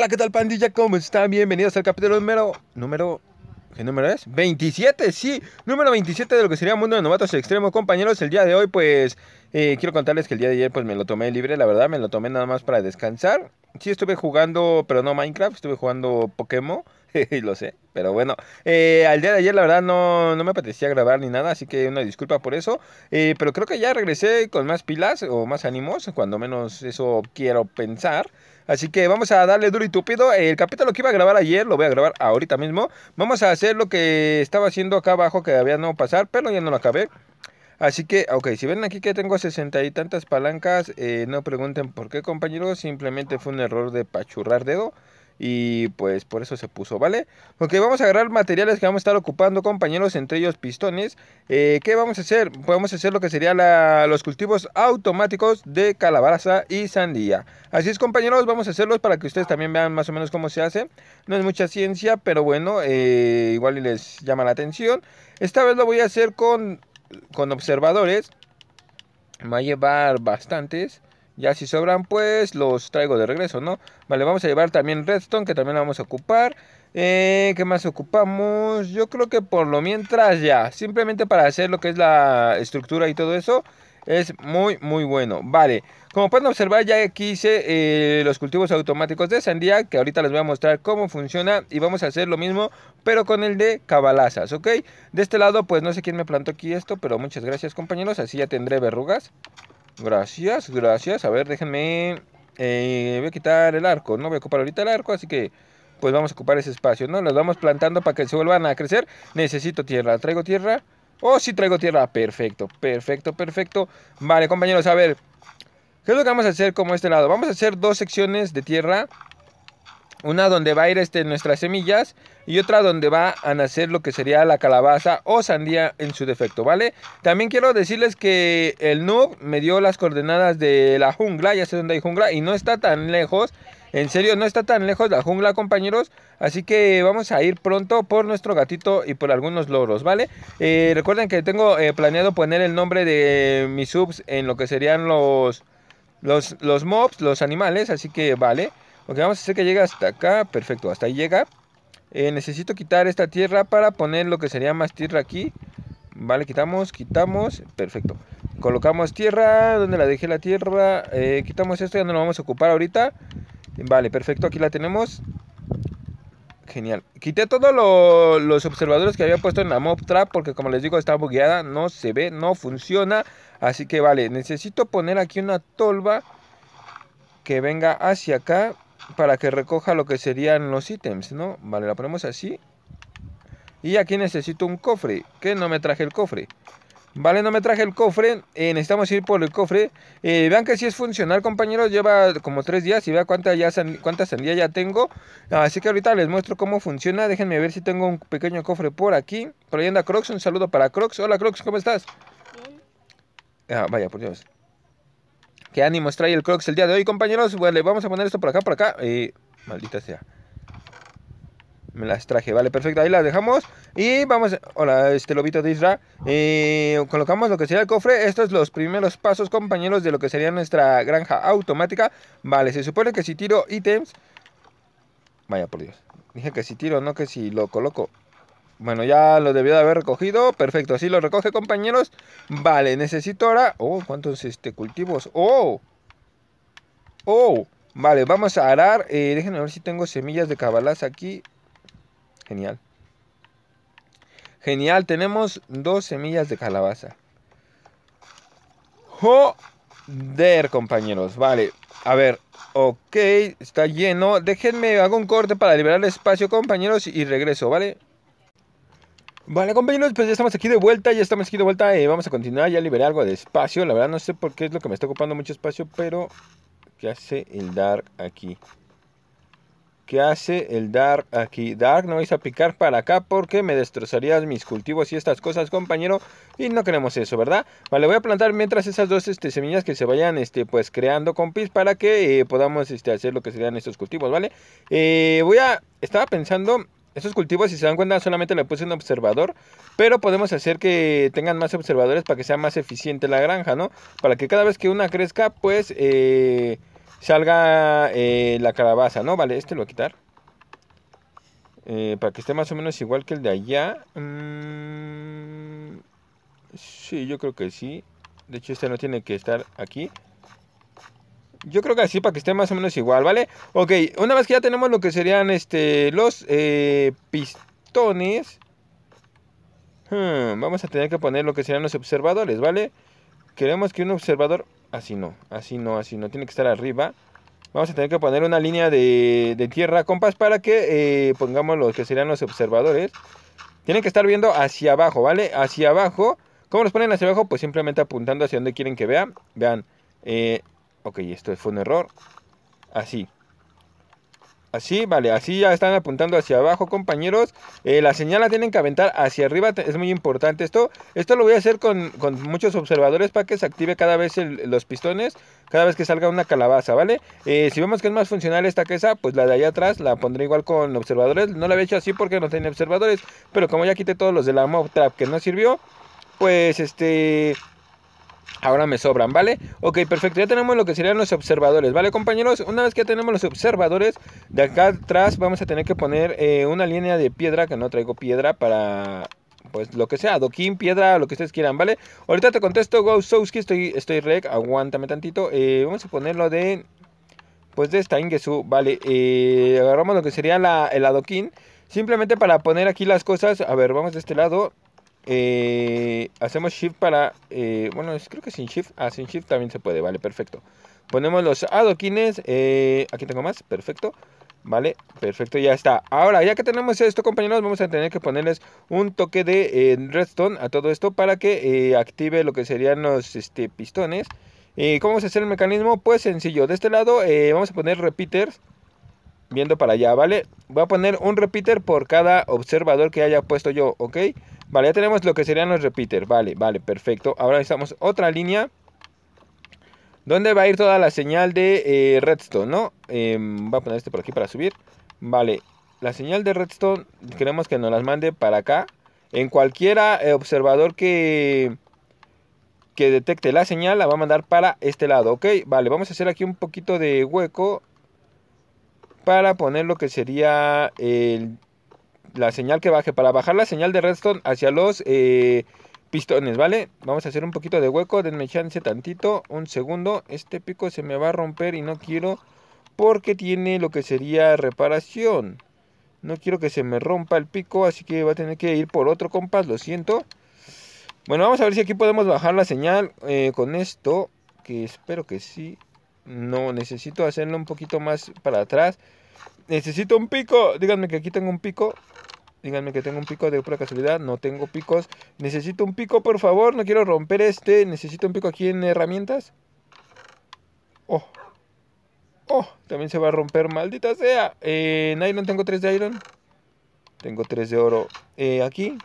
Hola, ¿qué tal pandilla? ¿Cómo están? Bienvenidos al capítulo número... ¿Número? ¿Qué número es? 27, sí. Número 27 de lo que sería Mundo de Novatos Extremos. Compañeros, el día de hoy pues eh, quiero contarles que el día de ayer pues me lo tomé libre, la verdad, me lo tomé nada más para descansar. Sí estuve jugando, pero no Minecraft, estuve jugando Pokémon. lo sé, pero bueno, eh, al día de ayer la verdad no, no, me apetecía grabar ni nada, así que una disculpa por eso, eh, pero creo que ya regresé con más pilas o más ánimos, cuando menos eso quiero pensar. Así que vamos a darle duro y tupido. El capítulo que iba a grabar ayer lo voy a grabar ahorita mismo. Vamos a hacer lo que estaba haciendo acá abajo que había no pasar, pero ya no lo acabé. Así que, ok, si ven aquí que tengo sesenta y tantas palancas, eh, no pregunten por qué compañeros, simplemente fue un error de pachurrar dedo. Y pues por eso se puso, ¿vale? Ok, vamos a agarrar materiales que vamos a estar ocupando, compañeros, entre ellos pistones. Eh, ¿Qué vamos a hacer? Podemos hacer lo que serían los cultivos automáticos de calabaza y sandía. Así es, compañeros, vamos a hacerlos para que ustedes también vean más o menos cómo se hace. No es mucha ciencia, pero bueno, eh, igual les llama la atención. Esta vez lo voy a hacer con, con observadores. Me va a llevar bastantes. Ya si sobran, pues los traigo de regreso, ¿no? Vale, vamos a llevar también redstone, que también vamos a ocupar. Eh, ¿Qué más ocupamos? Yo creo que por lo mientras ya, simplemente para hacer lo que es la estructura y todo eso, es muy, muy bueno. Vale, como pueden observar, ya aquí hice eh, los cultivos automáticos de sandía, que ahorita les voy a mostrar cómo funciona. Y vamos a hacer lo mismo, pero con el de cabalazas, ¿ok? De este lado, pues no sé quién me plantó aquí esto, pero muchas gracias, compañeros. Así ya tendré verrugas. Gracias, gracias. A ver, déjenme. Eh, voy a quitar el arco, ¿no? Voy a ocupar ahorita el arco, así que pues vamos a ocupar ese espacio, ¿no? Los vamos plantando para que se vuelvan a crecer. Necesito tierra. ¿Traigo tierra? Oh, sí traigo tierra. Perfecto, perfecto, perfecto. Vale, compañeros, a ver. ¿Qué es lo que vamos a hacer como este lado? Vamos a hacer dos secciones de tierra una donde va a ir este, nuestras semillas y otra donde va a nacer lo que sería la calabaza o sandía en su defecto, ¿vale? También quiero decirles que el noob me dio las coordenadas de la jungla, ya sé dónde hay jungla y no está tan lejos. En serio, no está tan lejos la jungla, compañeros. Así que vamos a ir pronto por nuestro gatito y por algunos loros, ¿vale? Eh, recuerden que tengo eh, planeado poner el nombre de mis subs en lo que serían los, los, los mobs, los animales. Así que, vale. Ok, vamos a hacer que llegue hasta acá. Perfecto, hasta ahí llega. Eh, necesito quitar esta tierra para poner lo que sería más tierra aquí. Vale, quitamos, quitamos. Perfecto. Colocamos tierra. donde la dejé la tierra? Eh, quitamos esto, ya no lo vamos a ocupar ahorita. Vale, perfecto, aquí la tenemos. Genial. Quité todos los observadores que había puesto en la mob trap porque como les digo está bugueada, no se ve, no funciona. Así que vale, necesito poner aquí una tolva que venga hacia acá para que recoja lo que serían los ítems, ¿no? Vale, la ponemos así. Y aquí necesito un cofre, que no me traje el cofre. Vale, no me traje el cofre, eh, necesitamos ir por el cofre. Eh, vean que si es funcional, compañeros, lleva como tres días y vean cuántas ya cuánta sandía ya tengo. Así que ahorita les muestro cómo funciona, déjenme ver si tengo un pequeño cofre por aquí. Por ahí anda Crocs, un saludo para Crocs. Hola Crocs, ¿cómo estás? Ah, vaya, por Dios. ¿Qué ánimos trae el Crocs el día de hoy, compañeros? Vale, vamos a poner esto por acá, por acá. maldita sea. Me las traje, vale, perfecto, ahí las dejamos Y vamos, hola, este lobito de Isra Y Colocamos lo que sería el cofre Estos son los primeros pasos, compañeros De lo que sería nuestra granja automática Vale, se supone que si tiro ítems Vaya, por Dios Dije que si tiro, no que si lo coloco bueno, ya lo debió de haber recogido. Perfecto, así lo recoge, compañeros. Vale, necesito ahora... Oh, ¿cuántos este, cultivos? Oh. Oh. Vale, vamos a arar. Eh, déjenme ver si tengo semillas de calabaza aquí. Genial. Genial, tenemos dos semillas de calabaza. Joder, compañeros. Vale, a ver. Ok, está lleno. Déjenme, hago un corte para liberar el espacio, compañeros, y regreso, ¿vale? vale Vale, compañeros, pues ya estamos aquí de vuelta, ya estamos aquí de vuelta, y eh, vamos a continuar, ya liberé algo de espacio, la verdad no sé por qué es lo que me está ocupando mucho espacio, pero ¿qué hace el Dark aquí? ¿Qué hace el Dark aquí? Dark, no vais a picar para acá porque me destrozarías mis cultivos y estas cosas, compañero. Y no queremos eso, ¿verdad? Vale, voy a plantar mientras esas dos este, semillas que se vayan este, pues, creando, compis, para que eh, podamos este, hacer lo que serían estos cultivos, ¿vale? Eh, voy a... Estaba pensando estos cultivos, si se dan cuenta, solamente le puse un observador, pero podemos hacer que tengan más observadores para que sea más eficiente la granja, ¿no? Para que cada vez que una crezca, pues eh, salga eh, la calabaza, ¿no? Vale, este lo voy a quitar. Eh, para que esté más o menos igual que el de allá. Mm, sí, yo creo que sí. De hecho, este no tiene que estar aquí. Yo creo que así para que esté más o menos igual, ¿vale? Ok, una vez que ya tenemos lo que serían este los eh, pistones. Hmm, vamos a tener que poner lo que serían los observadores, ¿vale? Queremos que un observador... Así no, así no, así no. Tiene que estar arriba. Vamos a tener que poner una línea de, de tierra, compas, para que eh, pongamos lo que serían los observadores. Tienen que estar viendo hacia abajo, ¿vale? Hacia abajo. ¿Cómo los ponen hacia abajo? Pues simplemente apuntando hacia donde quieren que vean. Vean. Eh, ok, esto fue un error, así. Así, vale, así ya están apuntando hacia abajo, compañeros. Eh, la señal la tienen que aventar hacia arriba, es muy importante esto. Esto lo voy a hacer con, muchos observadores para que se active cada vez los pistones, cada vez que salga una calabaza, ¿vale? Eh, si vemos que es más funcional esta que esa, pues la de allá atrás la pondré igual con observadores. No la había hecho así porque no tenía observadores, pero como ya quité todos los de la mob trap que no sirvió, pues este... Ahora me sobran, ¿vale? Ok, perfecto. Ya tenemos lo que serían los observadores, ¿vale, compañeros? Una vez que tenemos los observadores, de acá atrás vamos a tener que poner eh, una línea de piedra, que no traigo piedra para... Pues lo que sea, adoquín, piedra, lo que ustedes quieran, ¿vale? Ahorita te contesto, Gosowski, estoy, estoy rec, aguántame tantito. Eh, vamos a ponerlo de... Pues de esta ¿vale? Eh, agarramos lo que sería la, el adoquín. Simplemente para poner aquí las cosas. A ver, vamos de este lado. Eh, hacemos shift para, eh, bueno, creo que sin shift, ah, sin shift también se puede, vale, perfecto. Ponemos los adoquines, eh, aquí tengo más, perfecto. Vale, perfecto, ya está. Ahora, ya que tenemos esto, compañeros, vamos a tener que ponerles un toque de redstone a todo esto para que active lo que serían los este, pistones. ¿Cómo vamos a hacer el mecanismo? Pues sencillo. De este lado vamos a poner repeaters viendo para allá, ¿vale? Voy a poner un repeater por cada observador que haya puesto yo, ¿ok? Vale, ya tenemos lo que serían los repeaters. Vale, vale, perfecto. Ahora necesitamos otra línea. ¿Dónde va a ir toda la señal de eh, redstone, ¿no? Va em, voy a poner este por aquí para subir. Vale, la señal de redstone queremos que nos las mande para acá. En cualquiera eh, observador que, que detecte la señal la va a mandar para este lado, ¿ok? Vale, vamos a hacer aquí un poquito de hueco para poner lo que sería el la señal que baje, para bajar la señal de redstone hacia los eh, pistones, ¿vale? Vamos a hacer un poquito de hueco, denme chance tantito, un segundo. Este pico se me va a romper y no quiero porque tiene lo que sería reparación. No quiero que se me rompa el pico, así que va a tener que ir por otro compás, lo siento. Bueno, vamos a ver si aquí podemos bajar la señal eh, con esto, que espero que sí. No, necesito hacerlo un poquito más para atrás. Necesito un pico. Díganme que aquí tengo un pico. Díganme que tengo un pico de pura casualidad. No tengo picos. Necesito un pico, por favor. No quiero romper este. Necesito un pico aquí en herramientas. Oh. Oh, también se va a romper. Maldita sea. Eh, en iron tengo tres de iron. Tengo tres de oro. Eh, aquí.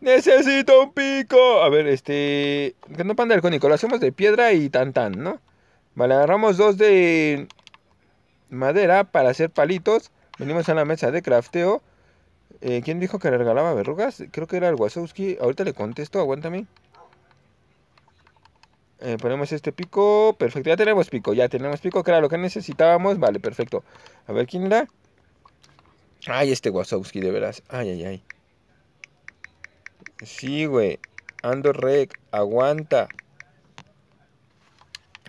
Necesito un pico. A ver, este... No panda el cónico. Lo hacemos de piedra y tan tan, ¿no? Vale, agarramos dos de madera para hacer palitos. Venimos a la mesa de crafteo. Eh, ¿Quién dijo que le regalaba verrugas? Creo que era el Wazowski. Ahorita le contesto, aguántame. Eh, ponemos este pico. Perfecto, ya tenemos pico, ya tenemos pico, que era lo que necesitábamos. Vale, perfecto. A ver, ¿quién era Ay, este Wazowski, de veras. Ay, ay, ay. Sí, güey. Ando rec, aguanta.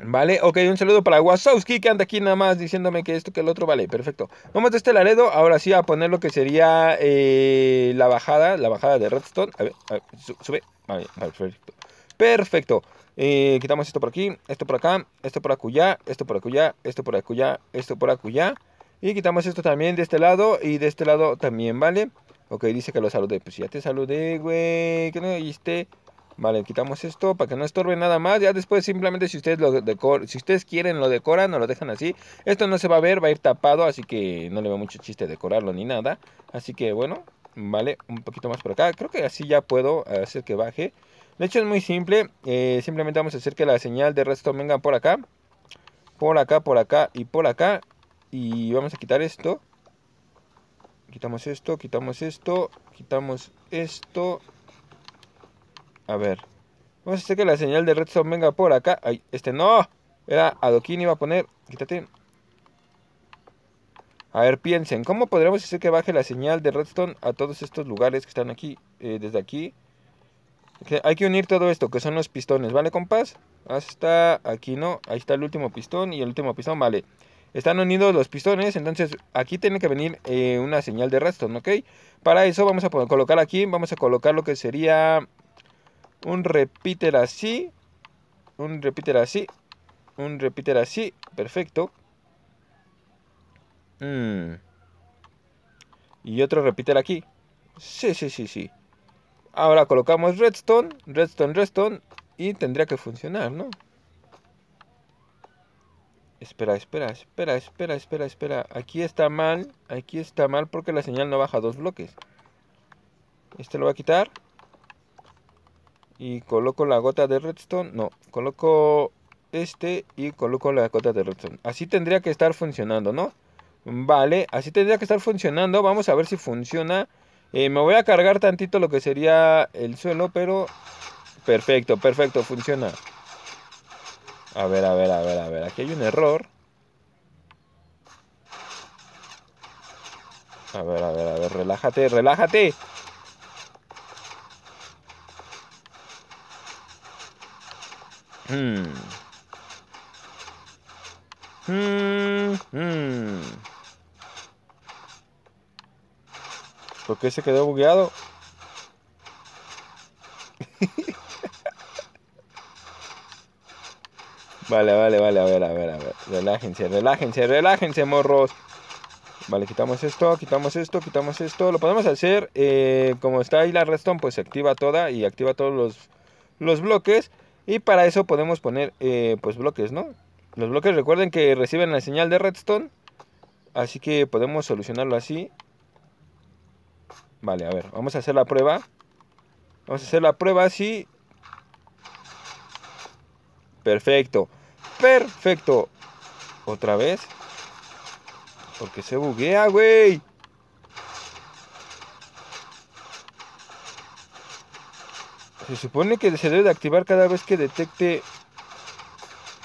Vale, ok, un saludo para Wazowski que anda aquí nada más diciéndome que esto que el otro, vale, perfecto. Vamos de este Laredo, ahora sí a poner lo que sería eh, la bajada, la bajada de Redstone. A ver, sube, Vale, perfecto. Perfecto. Eh, quitamos esto por aquí, esto por acá, esto por acullá, esto por acullá, esto por acullá, esto por acullá. Y quitamos esto también de este lado y de este lado también, ¿vale? Ok, dice que lo saludé. Pues ya te saludé, güey, que no oíste. Vale, quitamos esto para que no estorbe nada más. Ya después simplemente si ustedes lo decor si ustedes quieren lo decoran o lo dejan así. Esto no se va a ver, va a ir tapado, así que no le veo mucho chiste decorarlo ni nada. Así que bueno, vale, un poquito más por acá. Creo que así ya puedo hacer que baje. De hecho es muy simple, eh, simplemente vamos a hacer que la señal de resto venga por acá. Por acá, por acá y por acá. Y vamos a quitar esto. Quitamos esto, quitamos esto, quitamos esto a ver. Vamos a hacer que la señal de redstone venga por acá. Ay, este no. Era adoquín iba a poner. Quítate. A ver, piensen. ¿Cómo podremos hacer que baje la señal de redstone a todos estos lugares que están aquí? Eh, desde aquí. hay que unir todo esto, que son los pistones, ¿vale, compás? Hasta aquí, ¿no? Ahí está el último pistón y el último pistón, vale. Están unidos los pistones, entonces aquí tiene que venir eh, una señal de redstone, ¿ok? Para eso vamos a colocar aquí, vamos a colocar lo que sería un repeater así, un repeater así, un repeater así, perfecto. Mm. Y otro repeater aquí. Sí, sí, sí, sí. Ahora colocamos redstone, redstone, redstone y tendría que funcionar, ¿no? Espera, espera, espera, espera, espera, espera. Aquí está mal, aquí está mal porque la señal no baja dos bloques. Este lo va a quitar y coloco la gota de redstone, no, coloco este y coloco la gota de redstone. Así tendría que estar funcionando, ¿no? Vale, así tendría que estar funcionando. Vamos a ver si funciona. Eh, me voy a cargar tantito lo que sería el suelo, pero... Perfecto, perfecto, funciona. A ver, a ver, a ver, a ver. Aquí hay un error. A ver, a ver, a ver. Relájate, relájate. Hmm. hmm. hmm. se quedó bugueado? vale, vale, vale, a ver, a ver, a ver. Relájense, relájense, relájense, morros. Vale, quitamos esto, quitamos esto, quitamos esto. Lo podemos hacer, eh, como está ahí la redstone, pues se activa toda y activa todos los, los bloques. Y para eso podemos poner eh, pues bloques, ¿no? Los bloques recuerden que reciben la señal de redstone. Así que podemos solucionarlo así. Vale, a ver, vamos a hacer la prueba. Vamos a hacer la prueba así. Perfecto. Perfecto. Otra vez. Porque se buguea, güey. Se supone que se debe de activar cada vez que detecte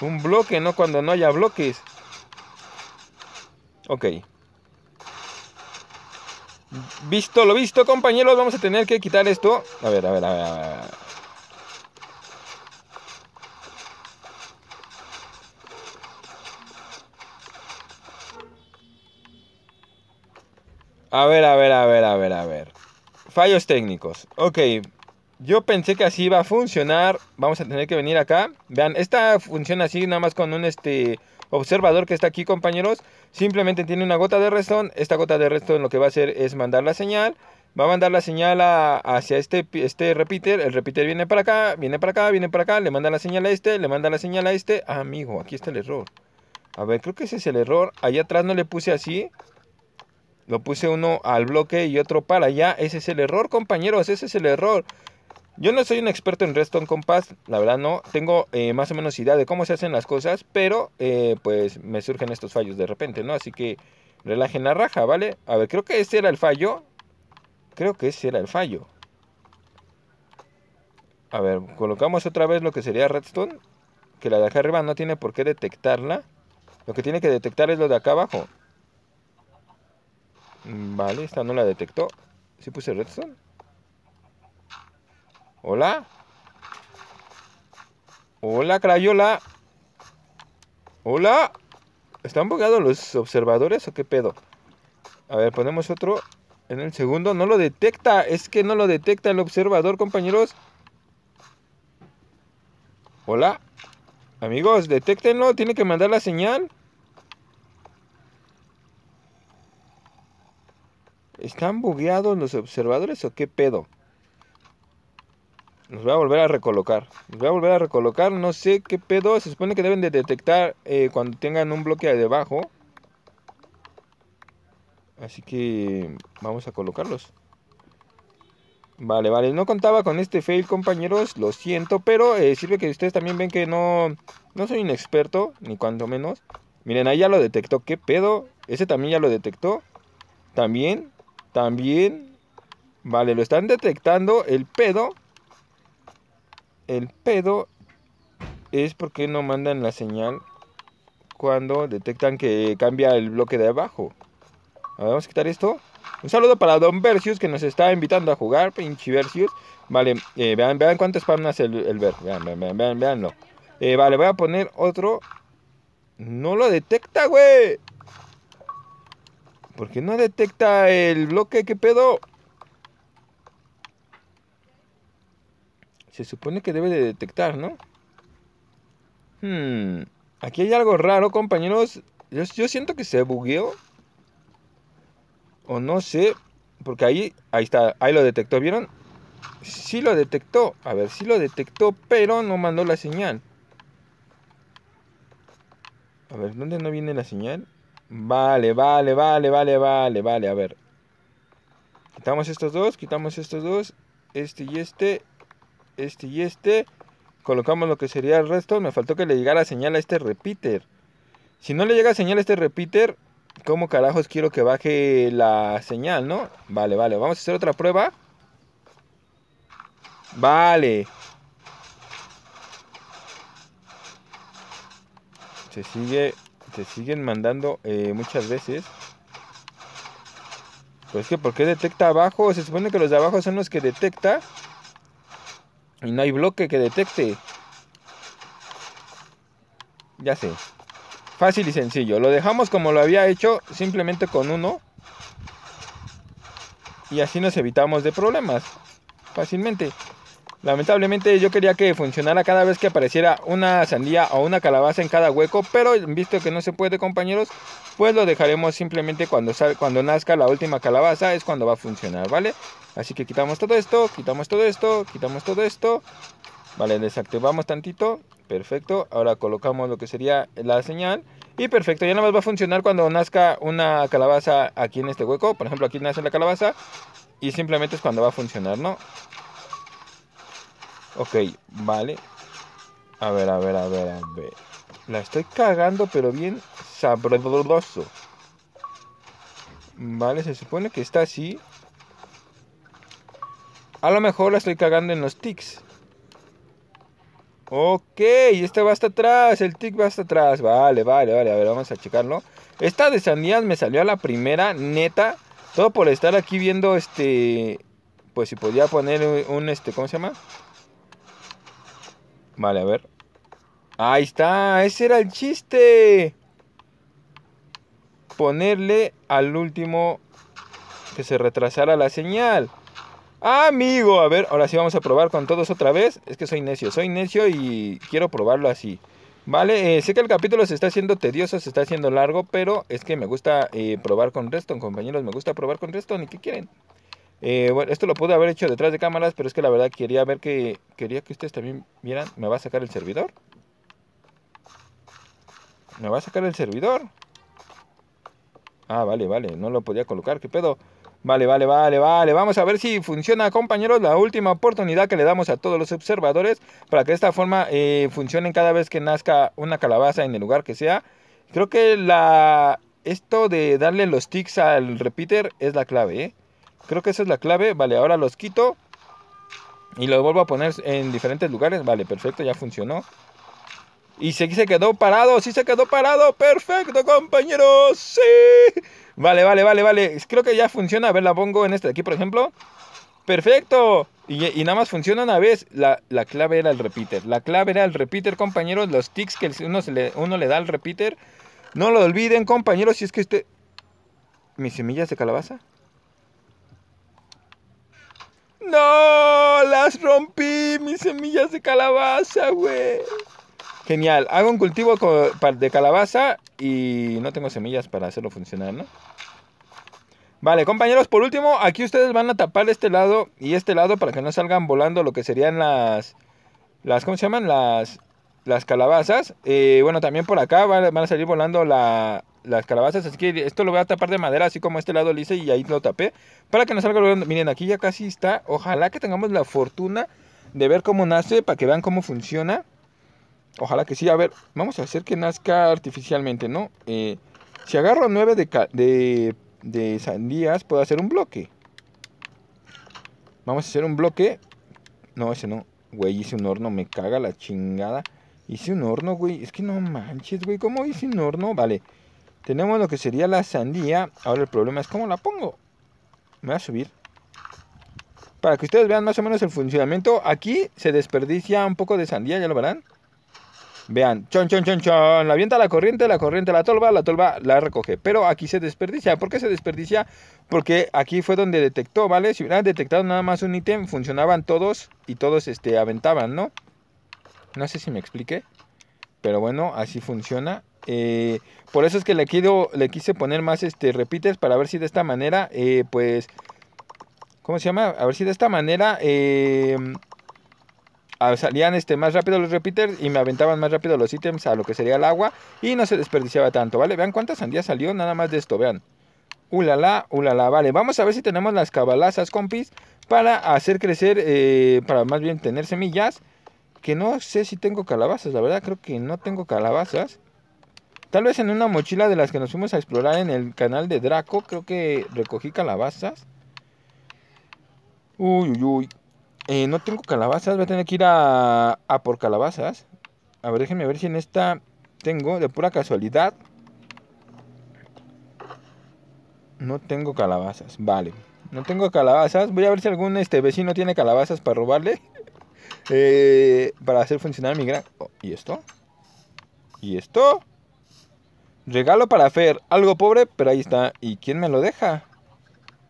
un bloque, no cuando no haya bloques. Ok. Visto lo visto, compañeros, vamos a tener que quitar esto. A ver, a ver, a ver, a ver. A ver, a ver, a ver, a ver, a ver. Fallos técnicos. Ok. Yo pensé que así iba a funcionar. Vamos a tener que venir acá. Vean, esta funciona así nada más con un este observador que está aquí, compañeros. Simplemente tiene una gota de redstone. Esta gota de redstone lo que va a hacer es mandar la señal. Va a mandar la señal a, hacia este, este repeater. El repeater viene para acá, viene para acá, viene para acá. Le manda la señal a este, le manda la señal a este. amigo, aquí está el error. A ver, creo que ese es el error. Allá atrás no le puse así. Lo puse uno al bloque y otro para allá. Ese es el error, compañeros. Ese es el error. Yo no soy un experto en Redstone Compass, la verdad no. Tengo eh, más o menos idea de cómo se hacen las cosas, pero eh, pues me surgen estos fallos de repente, ¿no? Así que relajen la raja, ¿vale? A ver, creo que ese era el fallo. Creo que ese era el fallo. A ver, colocamos otra vez lo que sería Redstone, que la de acá arriba no tiene por qué detectarla. Lo que tiene que detectar es lo de acá abajo. Mm, vale, esta no la detectó. ¿Sí puse Redstone? Hola. Hola, Crayola. Hola. ¿Están bugueados los observadores o qué pedo? A ver, ponemos otro. En el segundo no lo detecta. Es que no lo detecta el observador, compañeros. Hola. Amigos, detectenlo, Tiene que mandar la señal. ¿Están bugueados los observadores o qué pedo? Los voy a volver a recolocar. Los voy a volver a recolocar. No sé qué pedo. Se supone que deben de detectar eh, cuando tengan un bloque debajo. Así que vamos a colocarlos. Vale, vale. No contaba con este fail, compañeros. Lo siento. Pero eh, sirve que ustedes también ven que no, no soy inexperto. Ni cuanto menos. Miren, ahí ya lo detectó. ¿Qué pedo? Ese también ya lo detectó. También. También. Vale, lo están detectando. El pedo el pedo es porque no mandan la señal cuando detectan que cambia el bloque de abajo. vamos a quitar esto. Un saludo para Don Versius que nos está invitando a jugar, pinche Versius. Vale, eh, vean, vean cuánto spam hace el, ver. Vean, vean, vean, veanlo. Eh, vale, voy a poner otro. No lo detecta, güey. ¿Por qué no detecta el bloque? ¿Qué pedo? Se supone que debe de detectar, ¿no? Hmm, aquí hay algo raro, compañeros. Yo, yo, siento que se bugueó. O no sé. Porque ahí, ahí está. Ahí lo detectó, ¿vieron? Sí lo detectó. A ver, sí lo detectó, pero no mandó la señal. A ver, ¿dónde no viene la señal? Vale, vale, vale, vale, vale, vale. A ver. Quitamos estos dos, quitamos estos dos. Este y este este y este. Colocamos lo que sería el resto. Me faltó que le llegara señal a este repeater. Si no le llega señal a este repeater, ¿cómo carajos quiero que baje la señal, no? Vale, vale. Vamos a hacer otra prueba. Vale. Se sigue, se siguen mandando eh, muchas veces. Pues que, ¿por qué detecta abajo? Se supone que los de abajo son los que detecta. Y no hay bloque que detecte. Ya sé. Fácil y sencillo. Lo dejamos como lo había hecho, simplemente con uno. Y así nos evitamos de problemas. Fácilmente. Lamentablemente yo quería que funcionara cada vez que apareciera una sandía o una calabaza en cada hueco, pero visto que no se puede compañeros, pues lo dejaremos simplemente cuando, cuando nazca la última calabaza, es cuando va a funcionar, ¿vale? Así que quitamos todo esto, quitamos todo esto, quitamos todo esto, ¿vale? Desactivamos tantito, perfecto, ahora colocamos lo que sería la señal. Y perfecto, ya nada más va a funcionar cuando nazca una calabaza aquí en este hueco. Por ejemplo, aquí nace la calabaza y simplemente es cuando va a funcionar, ¿no? Ok, vale. A ver, a ver, a ver, a ver. La estoy cagando, pero bien sabroso. Vale, se supone que está así. A lo mejor la estoy cagando en los tics. Ok, este va hasta atrás, el tic va hasta atrás. Vale, vale, vale, a ver, vamos a checarlo. Esta de sandías me salió a la primera, neta. Todo por estar aquí viendo este... Pues si podía poner un, un este, ¿cómo se llama? Vale, a ver. Ahí está, ese era el chiste. Ponerle al último que se retrasara la señal. Amigo, a ver, ahora sí vamos a probar con todos otra vez. Es que soy necio, soy necio y quiero probarlo así. Vale, eh, sé que el capítulo se está haciendo tedioso, se está haciendo largo, pero es que me gusta eh, probar con Reston, compañeros, me gusta probar con Reston. ¿Y qué quieren? Eh, bueno, esto lo pude haber hecho detrás de cámaras, pero es que la verdad quería ver que quería que ustedes también vieran. ¿Me va a sacar el servidor? ¿Me va a sacar el servidor? Ah, vale, vale, no lo podía colocar, ¿qué pedo? Vale, vale, vale, vale. Vamos a ver si funciona, compañeros. La última oportunidad que le damos a todos los observadores para que de esta forma eh, funcionen cada vez que nazca una calabaza en el lugar que sea. Creo que la esto de darle los ticks al repeater es la clave, ¿eh? Creo que esa es la clave. Vale, ahora los quito. Y lo vuelvo a poner en diferentes lugares. Vale, perfecto, ya funcionó. Y sí se quedó parado, sí se quedó parado. Perfecto, compañeros. Sí. Vale, vale, vale, vale. Creo que ya funciona. A ver, la pongo en este de aquí, por ejemplo. Perfecto. Y, nada más funciona una vez. La, clave era el repeater. La clave era el repeater, compañeros. Los ticks que uno, le, uno le da al repeater. No lo olviden, compañeros. Si es que este... Mis semillas de calabaza. No, las rompí, mis semillas de calabaza, güey. Genial, hago un cultivo de calabaza y no tengo semillas para hacerlo funcionar, ¿no? Vale, compañeros, por último, aquí ustedes van a tapar este lado y este lado para que no salgan volando lo que serían las... las ¿Cómo se llaman? Las, las calabazas. Eh, bueno, también por acá van a salir volando la, las calabazas, así que esto lo voy a tapar de madera, así como este lado lo hice y ahí lo tapé, para que no salga Miren, aquí ya casi está, ojalá que tengamos la fortuna de ver cómo nace, para que vean cómo funciona. Ojalá que sí, a ver, vamos a hacer que nazca artificialmente, ¿no? Eh, si agarro nueve de, de, de sandías, puedo hacer un bloque. Vamos a hacer un bloque. No, ese no. Güey, hice un horno, me caga la chingada. Hice un horno, güey. Es que no manches, güey. ¿Cómo hice un horno? Vale. Tenemos lo que sería la sandía. Ahora el problema es cómo la pongo. Me voy a subir. Para que ustedes vean más o menos el funcionamiento. Aquí se desperdicia un poco de sandía, ya lo verán. Vean, chon, chon, chon, chon. La avienta la corriente, la corriente la tolva, la tolva la recoge. Pero aquí se desperdicia. ¿Por qué se desperdicia? Porque aquí fue donde detectó, ¿vale? Si hubieran detectado nada más un ítem, funcionaban todos y todos este, aventaban, ¿no? No sé si me expliqué. Pero bueno, así funciona. Eh, por eso es que le le quise poner más este repites para ver si de esta manera, eh, pues, ¿cómo se llama? A ver si de esta manera eh, salían este, más rápido los repeaters y me aventaban más rápido los ítems a lo que sería el agua y no se desperdiciaba tanto, ¿vale? Vean cuántas sandías salió nada más de esto, vean. Ulala, ulala, vale, vamos a ver si tenemos las cabalazas, compis, para hacer crecer, para más bien tener semillas, que no sé si tengo calabazas, la verdad creo que no tengo calabazas. Tal vez en una mochila de las que nos fuimos a explorar en el canal de Draco, creo que recogí calabazas. Uy, uy, uy. Eh, no tengo calabazas, voy a tener que ir a, por calabazas. A ver, déjenme ver si en esta tengo, de pura casualidad. No tengo calabazas, vale. No tengo calabazas. Voy a ver si algún este vecino tiene calabazas para robarle. Eh, para hacer funcionar mi gran... Oh, ¿Y esto? ¿Y esto? Regalo para Fer, algo pobre, pero ahí está. ¿Y quién me lo deja?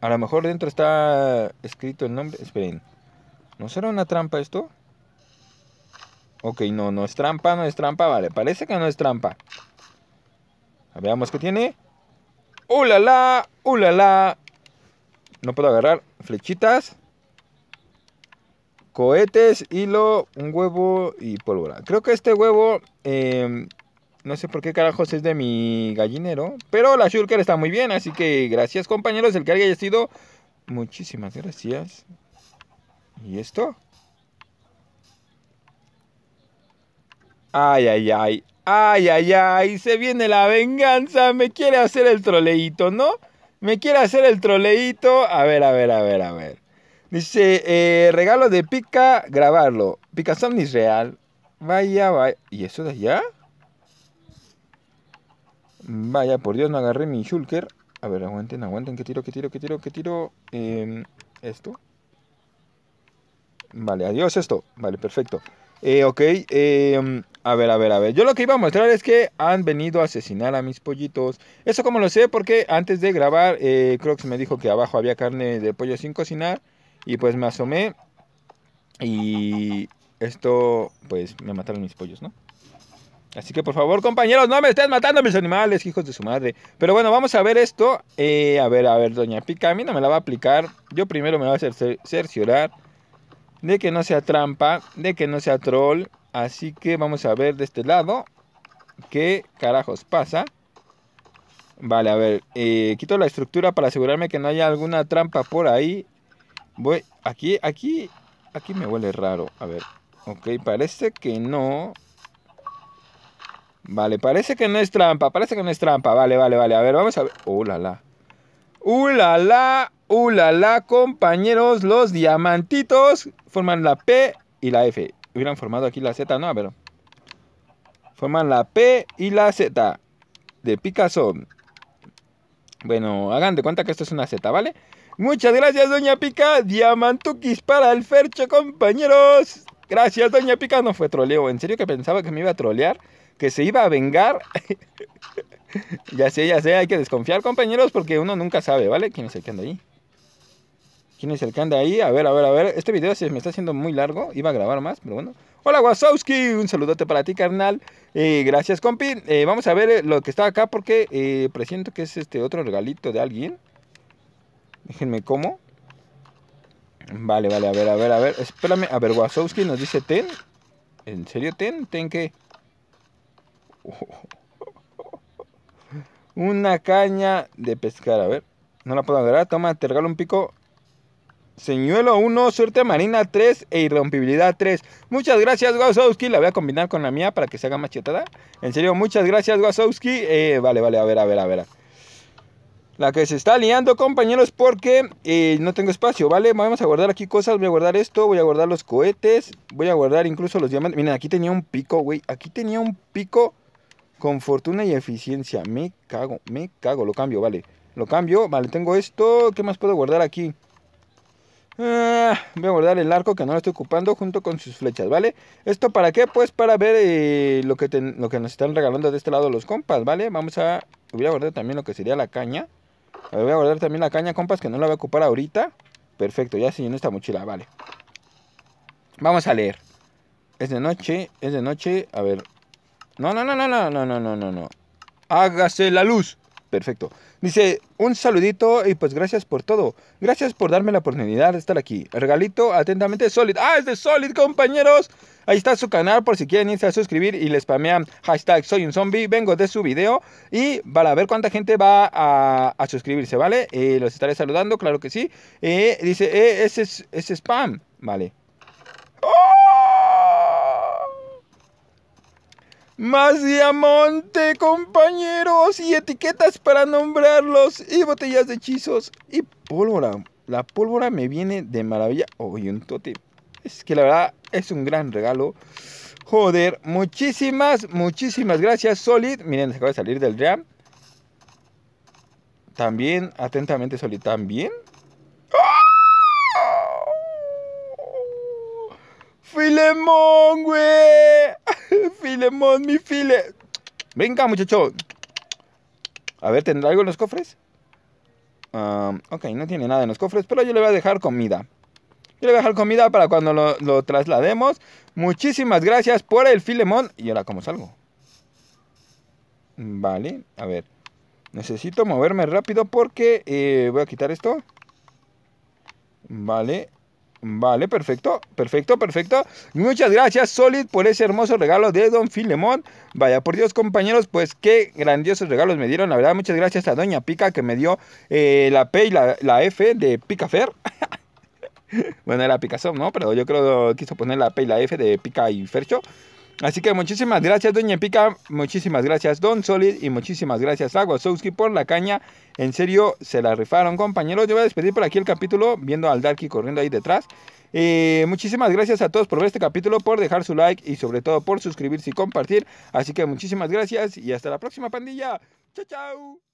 A lo mejor dentro está escrito el nombre. Esperen. ¿No será una trampa esto? Ok, no, no es trampa, no es trampa. Vale, parece que no es trampa. veamos qué tiene. ¡Ulala! Uh, ¡Ulala! no puedo agarrar. Flechitas. Cohetes, hilo, un huevo y pólvora. Creo que este huevo... Em, no sé por qué carajos es de mi gallinero. Pero la Shulker está muy bien. Así que gracias compañeros. El que haya sido. Muchísimas gracias. ¿Y esto? Ay, ay, ay. Ay, ay, ay. Se viene la venganza. Me quiere hacer el troleíto, ¿no? Me quiere hacer el troleíto. A ver, a ver, a ver, a ver. Dice, eh, regalo de Pica, grabarlo. Somnis real Vaya, vaya. ¿Y eso de allá? Vaya, por Dios, no agarré mi shulker. A ver, aguanten, aguanten, que tiro, que tiro, que tiro, que tiro. Em, esto. Vale, adiós esto. Vale, perfecto. Eh, ok, em, a ver, a ver, a ver. Yo lo que iba a mostrar es que han venido a asesinar a mis pollitos. Eso como lo sé, porque antes de grabar, eh, Crocs me dijo que abajo había carne de pollo sin cocinar. Y pues me asomé. Y esto, pues me mataron mis pollos, ¿no? Así que por favor, compañeros, no me estén matando mis animales, hijos de su madre. Pero bueno, vamos a ver esto. Eh, a ver, a ver, doña Pica, no me la va a aplicar. Yo primero me voy a hacer cerciorar de que no sea trampa, de que no sea troll. Así que vamos a ver de este lado qué carajos pasa. Vale, a ver, eh, quito la estructura para asegurarme que no haya alguna trampa por ahí. Voy, aquí, aquí, aquí me huele raro. A ver, ok, parece que no. Vale, parece que no es trampa, parece que no es trampa. Vale, vale, vale. A ver, vamos a ver. ¡Uh, la, la! ¡Uh, la, la! ¡Uh, la, Compañeros, los diamantitos forman la P y la F. Hubieran formado aquí la Z, ¿no? A ver forman la P y la Z de Picasso. Bueno, hagan de cuenta que esto es una Z, ¿vale? Muchas gracias, Doña Pica. Diamantukis para el Fercho, compañeros. Gracias, Doña Pica. No fue troleo. En serio que pensaba que me iba a trolear que se iba a vengar. ya sé, ya sé, hay que desconfiar, compañeros, porque uno nunca sabe, ¿vale? ¿Quién es el que anda ahí? ¿Quién es el que anda ahí? A ver, a ver, a ver. Este video se me está haciendo muy largo. Iba a grabar más, pero bueno. Hola, Wasowski. Un saludote para ti, carnal. Eh, gracias, compi. Eh, vamos a ver eh, lo que está acá porque presiento que es este otro regalito de alguien. Déjenme cómo. Vale, vale, a ver, a ver, a ver. Espérame. A ver, Wasowski nos dice ten. ¿En serio ten? ¿Ten que Una caña de pescar, a ver. No la puedo agarrar. Toma, te regalo un pico. Señuelo 1, suerte marina 3 e irrompibilidad 3. Muchas gracias, Wazowski. La voy a combinar con la mía para que se haga machetada En serio, muchas gracias, Wazowski. Eh, vale, vale, a ver, a ver, a ver. La que se está liando, compañeros, porque eh, no tengo espacio, ¿vale? Vamos a guardar aquí cosas. Voy a guardar esto, voy a guardar los cohetes, voy a guardar incluso los diamantes. Miren, aquí tenía un pico, güey. Aquí tenía un pico con fortuna y eficiencia. Me cago, me cago. Lo cambio, vale. Lo cambio. Vale, tengo esto. ¿Qué más puedo guardar aquí? Ah, voy a guardar el arco que no lo estoy ocupando junto con sus flechas, ¿vale? ¿Esto para qué? Pues para ver eh, lo, que lo que nos están regalando de este lado los compas, ¿vale? Vamos a... Voy a guardar también lo que sería la caña. voy a guardar también la caña, compas, que no la voy a ocupar ahorita. Perfecto, ya se llenó esta mochila, vale. Vamos a leer. Es de noche, es de noche. A ver, no, no, no, no, no, no, no, no, no. no. Hágase la luz. Perfecto. Dice, un saludito y pues gracias por todo. Gracias por darme la oportunidad de estar aquí. Regalito atentamente Solid. Ah, es de Solid, compañeros. Ahí está su canal por si quieren irse a suscribir y le spamean hashtag soy un zombie. Vengo de su video y a ver cuánta gente va a, suscribirse, ¿vale? Eh, los estaré saludando, claro que sí. Eh, dice, eh, ese es, spam, ¿vale? ¡Oh! Más diamante, compañeros, y etiquetas para nombrarlos, y botellas de hechizos, y pólvora. La pólvora me viene de maravilla. Oye, un tote. Es que la verdad es un gran regalo. Joder, muchísimas, muchísimas gracias, Solid. Miren, se acaba de salir del jam. También, atentamente, Solid, también. Filemón, güey. Filemón, mi file. Venga, muchacho. A ver, ¿tendrá algo en los cofres? ok, no tiene nada en los cofres, pero yo le voy a dejar comida. Yo le voy a dejar comida para cuando lo, traslademos. Muchísimas gracias por el filemón. Y ahora, ¿cómo salgo? Vale, a ver. Necesito moverme rápido porque eh, voy a quitar esto. Vale, Vale, perfecto, perfecto, perfecto. Muchas gracias, Solid, por ese hermoso regalo de Don Filemón. Vaya, por Dios, compañeros, pues qué grandiosos regalos me dieron. La verdad, muchas gracias a Doña Pica que me dio eh, la P y la, F de Picafer. bueno, era Picasso, ¿no? Pero yo creo que quiso poner la P y la F de Pica y Fercho. Así que muchísimas gracias, Doña Pica, muchísimas gracias, Don Solid, y muchísimas gracias Aguasowski por la caña. En serio, se la rifaron, compañeros. Yo voy a despedir por aquí el capítulo, viendo al Darky corriendo ahí detrás. Eh, muchísimas gracias a todos por ver este capítulo, por dejar su like y sobre todo por suscribirse y compartir. Así que muchísimas gracias y hasta la próxima pandilla. Chao, chao.